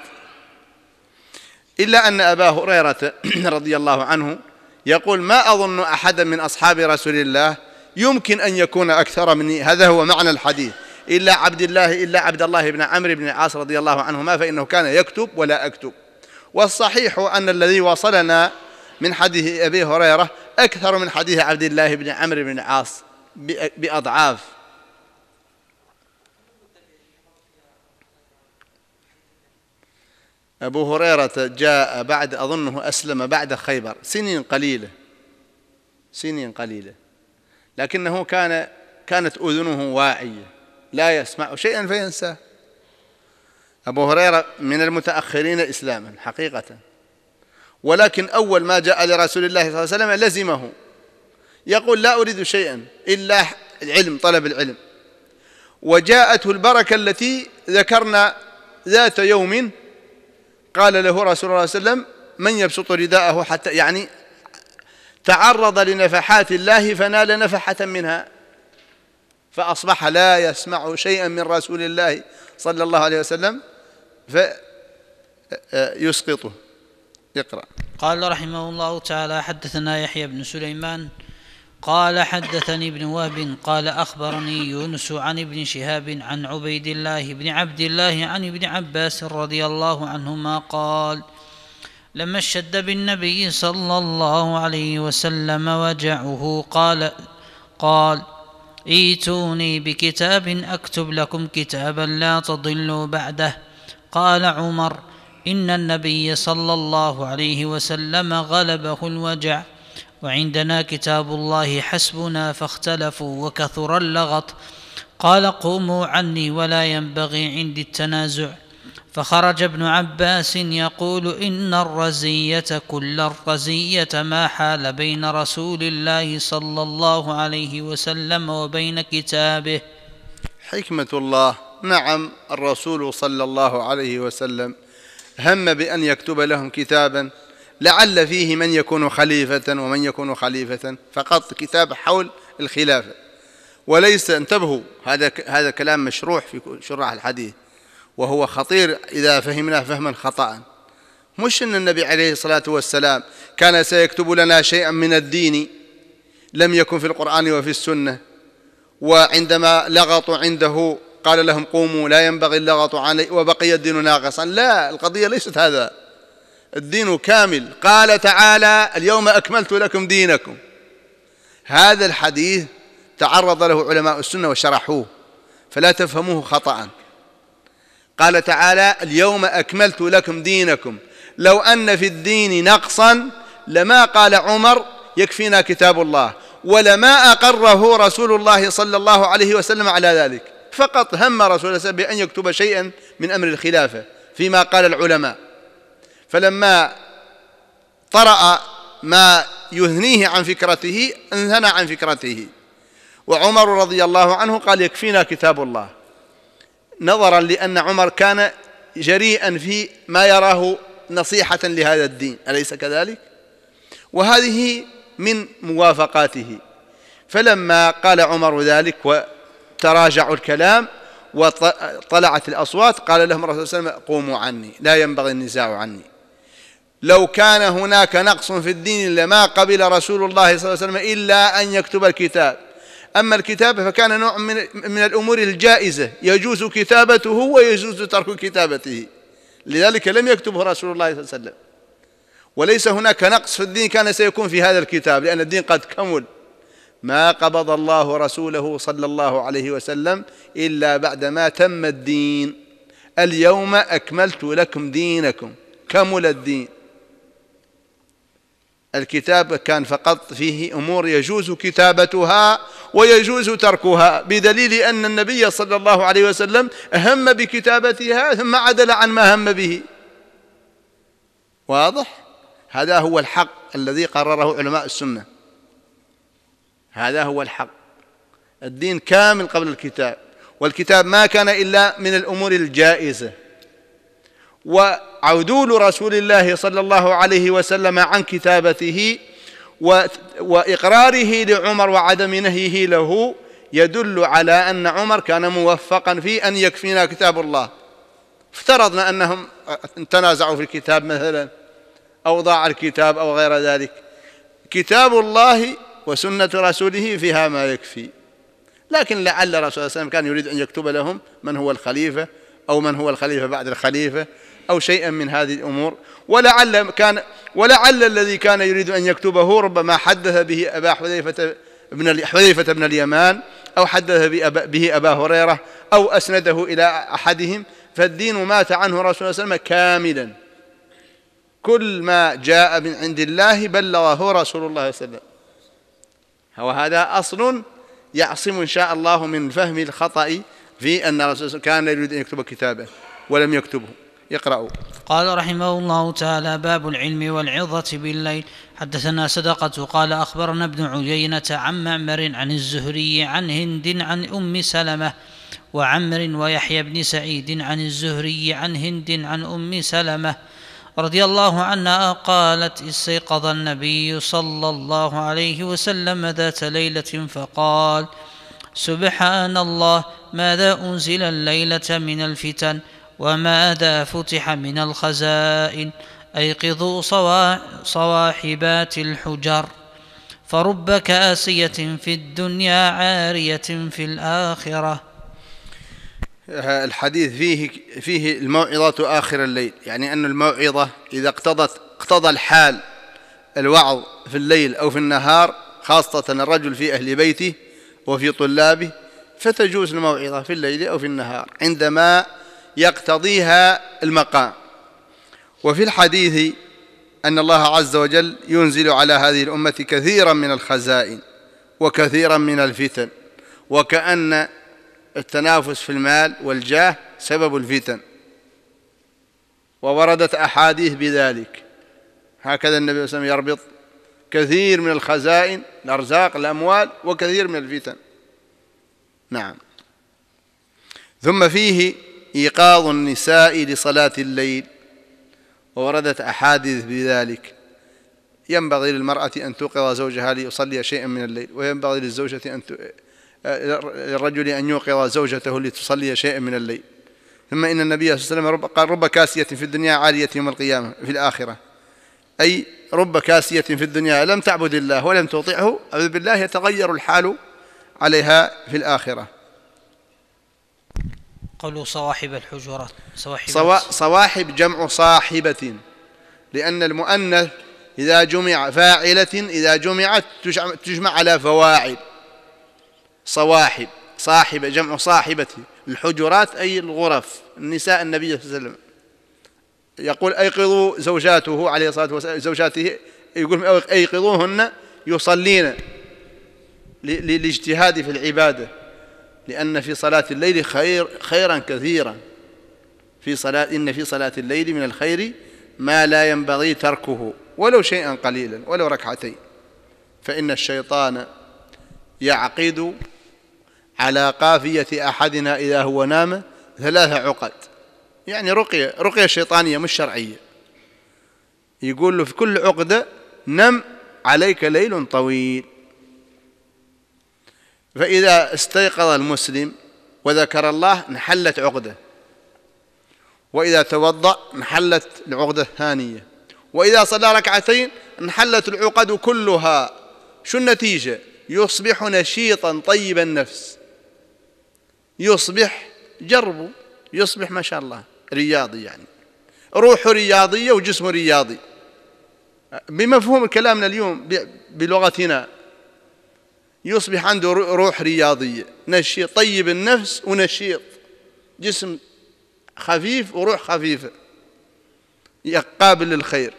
إلا أن أبا هريرة رضي الله عنه يقول ما أظن أحدا من أصحاب رسول الله يمكن أن يكون أكثر مني هذا هو معنى الحديث إلا عبد الله إلا عبد الله بن عمرو بن العاص رضي الله عنهما فإنه كان يكتب ولا أكتب والصحيح أن الذي وصلنا من حديث أبي هريرة أكثر من حديث عبد الله بن عمرو بن العاص بأضعاف أبو هريرة جاء بعد أظنه أسلم بعد خيبر سنين قليلة سنين قليلة لكنه كان كانت أذنه واعية لا يسمع شيئا فينساه أبو هريرة من المتأخرين إسلاما حقيقة ولكن أول ما جاء لرسول الله صلى الله عليه وسلم لزمه يقول لا أريد شيئا إلا العلم طلب العلم وجاءته البركة التي ذكرنا ذات يوم قال له رسول الله صلى الله عليه وسلم من يبسط رداءه حتى يعني تعرض لنفحات الله فنال نفحة منها فأصبح لا يسمع شيئا من رسول الله صلى الله عليه وسلم فيسقطه اقرأ قال رحمه الله تعالى حدثنا يحيى بن سليمان قال حدثني ابن وهب قال أخبرني يونس عن ابن شهاب عن عبيد الله بن عبد الله عن ابن عباس رضي الله عنهما قال لما اشتد بالنبي صلى الله عليه وسلم وجعه قال قال ايتوني بكتاب اكتب لكم كتابا لا تضلوا بعده قال عمر ان النبي صلى الله عليه وسلم غلبه الوجع وعندنا كتاب الله حسبنا فاختلفوا وكثر اللغط قال قوموا عني ولا ينبغي عندي التنازع فخرج ابن عباس يقول إن الرزية كل الرزية ما حال بين رسول الله صلى الله عليه وسلم وبين كتابه حكمة الله نعم الرسول صلى الله عليه وسلم هم بأن يكتب لهم كتابا لعل فيه من يكون خليفة ومن يكون خليفة فقط كتاب حول الخلافة وليس انتبهوا هذا هذا كلام مشروح في شراح الحديث وهو خطير إذا فهمناه فهما خطأ مش أن النبي عليه الصلاة والسلام كان سيكتب لنا شيئا من الدين لم يكن في القرآن وفي السنة وعندما لغطوا عنده قال لهم قوموا لا ينبغي اللغط عليه وبقي الدين ناقصا لا القضية ليست هذا الدين كامل قال تعالى اليوم أكملت لكم دينكم هذا الحديث تعرض له علماء السنة وشرحوه فلا تفهموه خطأ قال تعالى اليوم أكملت لكم دينكم لو أن في الدين نقصا لما قال عمر يكفينا كتاب الله ولما أقره رسول الله صلى الله عليه وسلم على ذلك فقط هم رسول الله بأن يكتب شيئا من أمر الخلافة فيما قال العلماء فلما طرأ ما يهنيه عن فكرته انثنى عن فكرته وعمر رضي الله عنه قال يكفينا كتاب الله نظرا لأن عمر كان جريئا في ما يراه نصيحة لهذا الدين أليس كذلك؟ وهذه من موافقاته فلما قال عمر ذلك وتراجعوا الكلام وطلعت الأصوات قال لهم الرسول صلى الله عليه وسلم قوموا عني لا ينبغي النزاع عني لو كان هناك نقص في الدين لما قبل رسول الله صلى الله عليه وسلم إلا أن يكتب الكتاب أما الكتابة فكان نوع من, من الأمور الجائزة يجوز كتابته ويجوز ترك كتابته لذلك لم يكتبه رسول الله صلى الله عليه وسلم وليس هناك نقص في الدين كان سيكون في هذا الكتاب لأن الدين قد كمل ما قبض الله رسوله صلى الله عليه وسلم إلا بعدما تم الدين اليوم أكملت لكم دينكم كمل الدين الكتاب كان فقط فيه أمور يجوز كتابتها ويجوز تركها بدليل أن النبي صلى الله عليه وسلم هم بكتابتها ثم عدل عن ما هم به واضح هذا هو الحق الذي قرره علماء السنة هذا هو الحق الدين كامل قبل الكتاب والكتاب ما كان إلا من الأمور الجائزة و عدول رسول الله صلى الله عليه وسلم عن كتابته وإقراره لعمر وعدم نهيه له يدل على أن عمر كان موفقا في أن يكفينا كتاب الله افترضنا أنهم تنازعوا في الكتاب مثلا أو ضاع الكتاب أو غير ذلك كتاب الله وسنة رسوله فيها ما يكفي لكن لعل الرسول صلى الله عليه وسلم كان يريد أن يكتب لهم من هو الخليفة أو من هو الخليفة بعد الخليفة أو شيئا من هذه الأمور ولعل كان ولعل الذي كان يريد أن يكتبه ربما حدث به أبا حذيفة بن حذيفة بن اليمان أو حدث به أبا هريرة أو أسنده إلى أحدهم فالدين مات عنه رسول الله صلى الله عليه وسلم كاملا كل ما جاء من عند الله بلغه رسول الله صلى الله عليه وسلم وهذا أصل يعصم إن شاء الله من فهم الخطأ في أن الرسول كان يريد أن يكتب كتابه ولم يكتبه يقرأ قال رحمه الله تعالى باب العلم والعظة بالليل حدثنا صدقة قال أخبرنا ابن عيينة عن معمر عن الزهري عن هند عن أم سلمة وعمر ويحيى بن سعيد عن الزهري عن هند عن أم سلمة رضي الله عنها قالت استيقظ النبي صلى الله عليه وسلم ذات ليلة فقال سبحان الله ماذا أنزل الليلة من الفتن وماذا فتح من الخزائن أيقظوا صواحبات الحجر فرب كاسية في الدنيا عارية في الآخرة الحديث فيه فيه الموعظة آخر الليل يعني أن الموعظة إذا اقتضت اقتضى الحال الوعظ في الليل أو في النهار خاصة الرجل في أهل بيته وفي طلابه فتجوز الموعظة في الليل أو في النهار عندما يقتضيها المقام وفي الحديث أن الله عز وجل ينزل على هذه الأمة كثيرا من الخزائن وكثيرا من الفتن وكأن التنافس في المال والجاه سبب الفتن ووردت أحاديث بذلك هكذا النبي صلى الله عليه وسلم يربط كثير من الخزائن الأرزاق الأموال وكثير من الفتن نعم ثم فيه ايقاظ النساء لصلاه الليل ووردت احاديث بذلك ينبغي للمراه ان توقظ زوجها ليصلي شيئا من الليل وينبغي للزوجه ان ت... للرجل ان يوقظ زوجته لتصلي شيئا من الليل ثم ان النبي صلى الله عليه وسلم قال رب كاسيه في الدنيا عاليه يوم القيامه في الاخره اي رب كاسيه في الدنيا لم تعبد الله ولم تطعه اعوذ بالله يتغير الحال عليها في الاخره قولوا صواحب الحجرات صواحب صوا... صواحب جمع صاحبة لأن المؤنث إذا جمع فاعلة إذا جمعت تجمع, تجمع على فواعل صواحب صاحبة جمع صاحبة الحجرات أي الغرف النساء النبي صلى الله عليه وسلم يقول أيقظوا زوجاته عليه الصلاة والسلام زوجاته يقول أيقظوهن يصلين لاجتهاد في العبادة لأن في صلاة الليل خير خيرا كثيرا في صلاة إن في صلاة الليل من الخير ما لا ينبغي تركه ولو شيئا قليلا ولو ركعتين فإن الشيطان يعقد على قافية أحدنا إذا هو نام ثلاث عقد يعني رقية رقية شيطانية مش شرعية يقول له في كل عقدة نم عليك ليل طويل فإذا استيقظ المسلم وذكر الله انحلت عقده وإذا توضأ انحلت العقدة الثانية وإذا صلى ركعتين انحلت العقد كلها شو النتيجة يصبح نشيطا طيب النفس يصبح جربوا يصبح ما شاء الله رياضي يعني روحه رياضية وجسمه رياضي بمفهوم كلامنا اليوم بلغتنا يصبح عنده روح رياضية نشيط طيب النفس ونشيط جسم خفيف وروح خفيفة يقابل للخير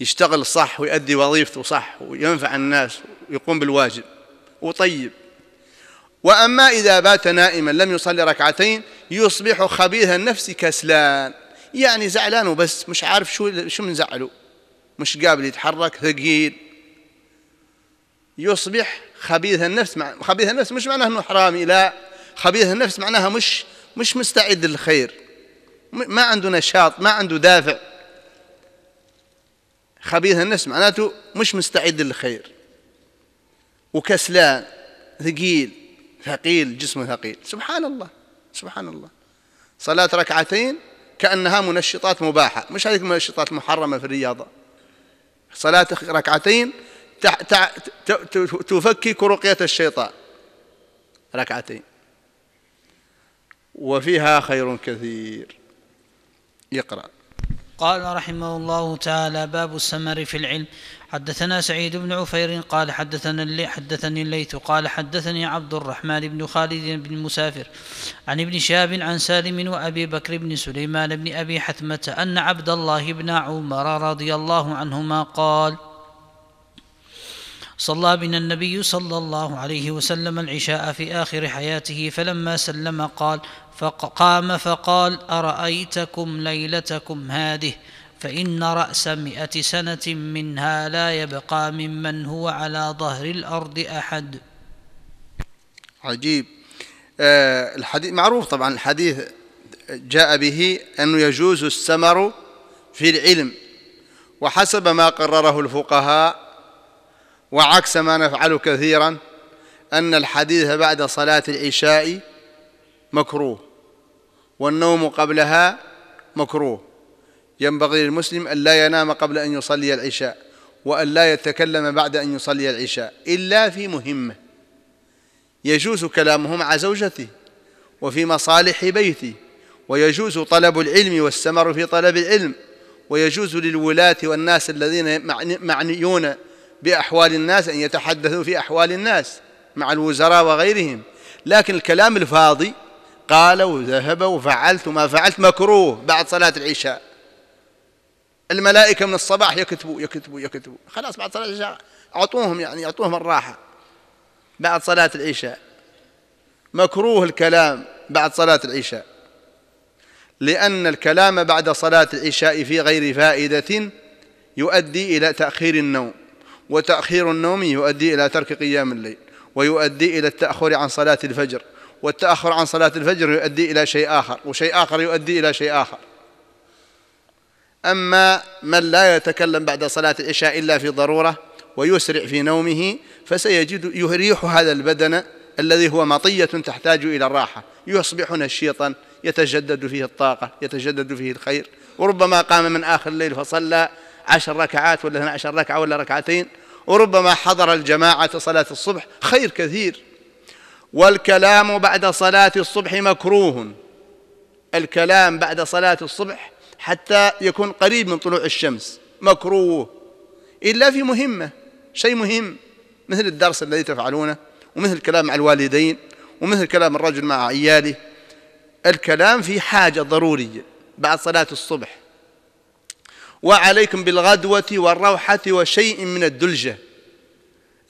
يشتغل صح ويؤدي وظيفته صح وينفع الناس ويقوم بالواجب وطيب وأما إذا بات نائما لم يصلي ركعتين يصبح خبيث النفس كسلان يعني زعلان وبس مش عارف شو شو منزعله مش قابل يتحرك ثقيل يصبح خبيث النفس خبيث النفس مش معناه انه حرامي لا خبيث النفس معناها مش مش مستعد للخير ما عنده نشاط ما عنده دافع خبيث النفس معناته مش مستعد للخير وكسلان ثقيل ثقيل جسمه ثقيل سبحان الله سبحان الله صلاة ركعتين كأنها منشطات مباحة مش هذه المنشطات المحرمة في الرياضة صلاة ركعتين تفكك رقية الشيطان ركعتين وفيها خير كثير يقرأ قال رحمه الله تعالى باب السمر في العلم حدثنا سعيد بن عفير قال حدثنا اللي حدثني الليث قال حدثني عبد الرحمن بن خالد بن المسافر عن ابن شهاب عن سالم وابي بكر بن سليمان بن ابي حثمه ان عبد الله بن عمر رضي الله عنهما قال صلى بنا النبي صلى الله عليه وسلم العشاء في آخر حياته فلما سلم قال فقام فقال أرأيتكم ليلتكم هذه فإن رأس مئة سنة منها لا يبقى ممن هو على ظهر الأرض أحد عجيب آه، الحديث معروف طبعا الحديث جاء به أنه يجوز السمر في العلم وحسب ما قرره الفقهاء وعكس ما نفعل كثيرا أن الحديث بعد صلاة العشاء مكروه والنوم قبلها مكروه ينبغي للمسلم أن لا ينام قبل أن يصلي العشاء وأن لا يتكلم بعد أن يصلي العشاء إلا في مهمة يجوز كلامه مع زوجته وفي مصالح بيته ويجوز طلب العلم والسمر في طلب العلم ويجوز للولاة والناس الذين معنيون بأحوال الناس أن يتحدثوا في أحوال الناس مع الوزراء وغيرهم لكن الكلام الفاضي قال وذهب وفعلت وما فعلت مكروه بعد صلاة العشاء الملائكة من الصباح يكتبوا يكتبوا يكتبوا خلاص بعد صلاة العشاء أعطوهم يعني أعطوهم الراحة بعد صلاة العشاء مكروه الكلام بعد صلاة العشاء لأن الكلام بعد صلاة العشاء في غير فائدة يؤدي إلى تأخير النوم وتأخير النوم يؤدي إلى ترك قيام الليل ويؤدي إلى التأخر عن صلاة الفجر والتأخر عن صلاة الفجر يؤدي إلى شيء آخر وشيء آخر يؤدي إلى شيء آخر أما من لا يتكلم بعد صلاة العشاء إلا في ضرورة ويسرع في نومه فسيجد يريح هذا البدن الذي هو مطية تحتاج إلى الراحة يصبح نشيطا يتجدد فيه الطاقة يتجدد فيه الخير وربما قام من آخر الليل فصلى عشر ركعات ولا 12 ركعة ولا ركعتين وربما حضر الجماعة صلاة الصبح خير كثير والكلام بعد صلاة الصبح مكروه الكلام بعد صلاة الصبح حتى يكون قريب من طلوع الشمس مكروه إلا في مهمة شيء مهم مثل الدرس الذي تفعلونه ومثل الكلام مع الوالدين ومثل كلام الرجل مع عياله الكلام في حاجة ضرورية بعد صلاة الصبح وعليكم بالغدوة والروحة وشيء من الدلجة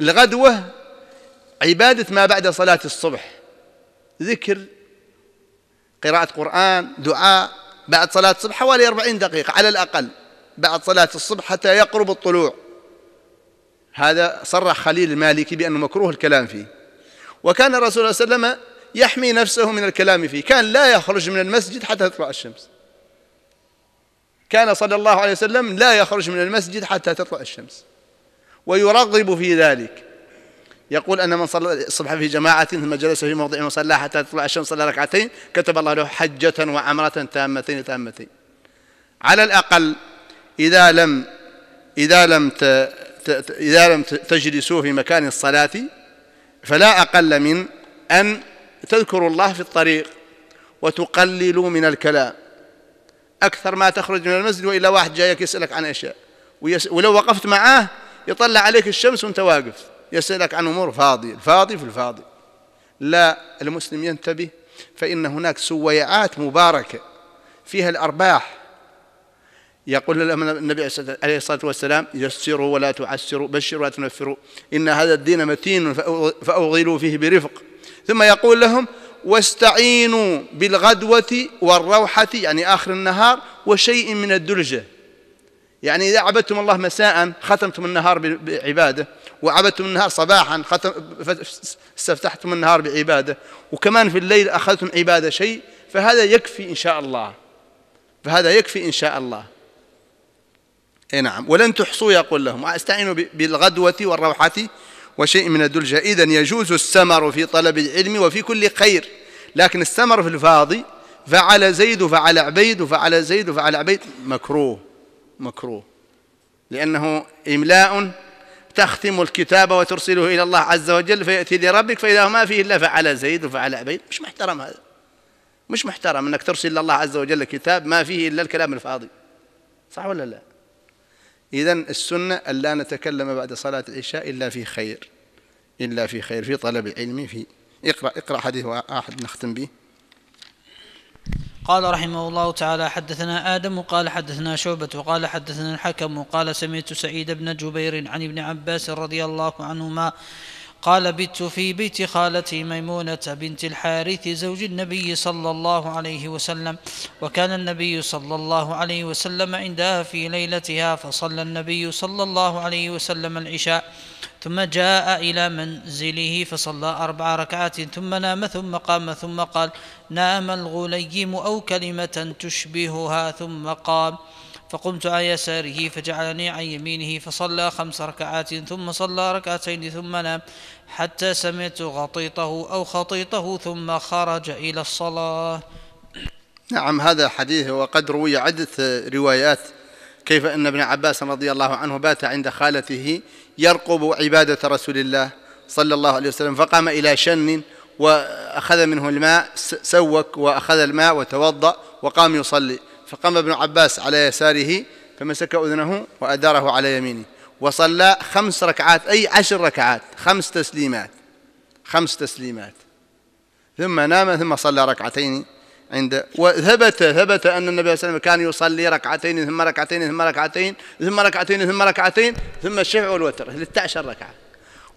الغدوة عبادة ما بعد صلاة الصبح ذكر قراءة قرآن دعاء بعد صلاة الصبح حوالي 40 دقيقة على الأقل بعد صلاة الصبح حتى يقرب الطلوع هذا صرح خليل المالكي بأنه مكروه الكلام فيه وكان الرسول صلى الله عليه وسلم يحمي نفسه من الكلام فيه كان لا يخرج من المسجد حتى تطلع الشمس كان صلى الله عليه وسلم لا يخرج من المسجد حتى تطلع الشمس ويرغب في ذلك يقول أن من صلى الصبح في جماعة ثم جلس في موضع وصلى حتى تطلع الشمس صلى ركعتين كتب الله له حجة وعمرة تامتين تامتين على الأقل إذا لم إذا لم إذا لم تجلسوا في مكان الصلاة فلا أقل من أن تذكروا الله في الطريق وتقللوا من الكلام أكثر ما تخرج من المسجد وإلا واحد جايك يسألك عن أشياء ولو وقفت معاه يطلع عليك الشمس وانت واقف يسألك عن أمور فاضية الفاضي في الفاضي لا المسلم ينتبه فإن هناك سويعات مباركة فيها الأرباح يقول النبي عليه الصلاة والسلام يسروا ولا تعسروا بشروا ولا تنفروا إن هذا الدين متين فأوغلوا فيه برفق ثم يقول لهم واستعينوا بالغدوة والروحة يعني آخر النهار وشيء من الدلجة يعني إذا عبدتم الله مساء ختمتم النهار بعبادة وعبدتم النهار صباحا ختم استفتحتم النهار بعبادة وكمان في الليل أخذتم عبادة شيء فهذا يكفي إن شاء الله فهذا يكفي إن شاء الله اي نعم ولن تحصوا يقول لهم استعينوا بالغدوة والروحة وشيء من الدلجة إذا يجوز السمر في طلب العلم وفي كل خير لكن السمر في الفاضي فعل زيد وفعل عبيد وفعل زيد وفعل عبيد مكروه مكروه لأنه إملاء تختم الكتاب وترسله إلى الله عز وجل فيأتي لربك فإذا ما فيه إلا فعل زيد وفعل عبيد مش محترم هذا مش محترم أنك ترسل الله عز وجل كتاب ما فيه إلا الكلام الفاضي صح ولا لا إذا السنة ألا نتكلم بعد صلاة العشاء إلا في خير إلا في خير في طلب العلم في اقرأ اقرأ حديث أحد نختم به قال رحمه الله تعالى حدثنا آدم قال حدثنا شعبة وقال حدثنا الحكم وقال سمعت سعيد بن جبير عن ابن عباس رضي الله عنهما قال بت في بيت خالتي ميمونة بنت الحارث زوج النبي صلى الله عليه وسلم وكان النبي صلى الله عليه وسلم عندها في ليلتها فصلى النبي صلى الله عليه وسلم العشاء ثم جاء إلى منزله فصلى أربع ركعات ثم نام ثم قام ثم قال نام الغليم أو كلمة تشبهها ثم قام فقمت عن يساره فجعلني عن يمينه فصلى خمس ركعات ثم صلى ركعتين ثم نام حتى سمعت غطيطه أو خطيطه ثم خرج إلى الصلاة نعم هذا حديث وقد روي عدة روايات كيف أن ابن عباس رضي الله عنه بات عند خالته يرقب عبادة رسول الله صلى الله عليه وسلم فقام إلى شن وأخذ منه الماء سوك وأخذ الماء وتوضأ وقام يصلي فقام ابن عباس على يساره فمسك أذنه وأداره على يمينه وصلى خمس ركعات أي عشر ركعات خمس تسليمات خمس تسليمات ثم نام ثم صلى ركعتين عند وثبت ثبت أن النبي صلى الله عليه وسلم كان يصلي ركعتين ثم ركعتين ثم ركعتين ثم ركعتين ثم ركعتين ثم الشفع والوتر 13 ركعة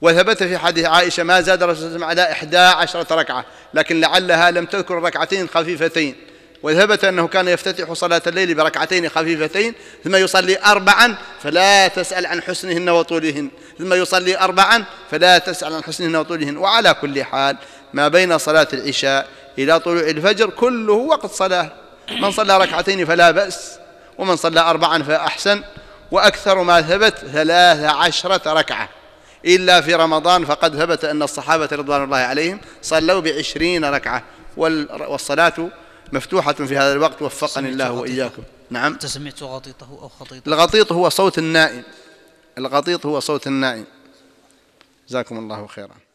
وثبت في حديث عائشة ما زاد رسول الله على 11 ركعة لكن لعلها لم تذكر ركعتين خفيفتين وثبت أنه كان يفتتح صلاة الليل بركعتين خفيفتين ثم يصلي أربعا فلا تسأل عن حسنهن وطولهن ثم يصلي أربعا فلا تسأل عن حسنهن وطولهن وعلى كل حال ما بين صلاة العشاء إلى طلوع الفجر كله وقت صلاة من صلى ركعتين فلا بأس ومن صلى أربعا فأحسن وأكثر ما ثبت ثلاث عشرة ركعة إلا في رمضان فقد ثبت أن الصحابة رضوان الله عليهم صلوا بعشرين ركعة والصلاة مفتوحة في هذا الوقت وفقني الله وإياكم نعم تسميت غطيطه أو خطيطه الغطيط هو صوت النائم الغطيط هو صوت النائم جزاكم الله خيرا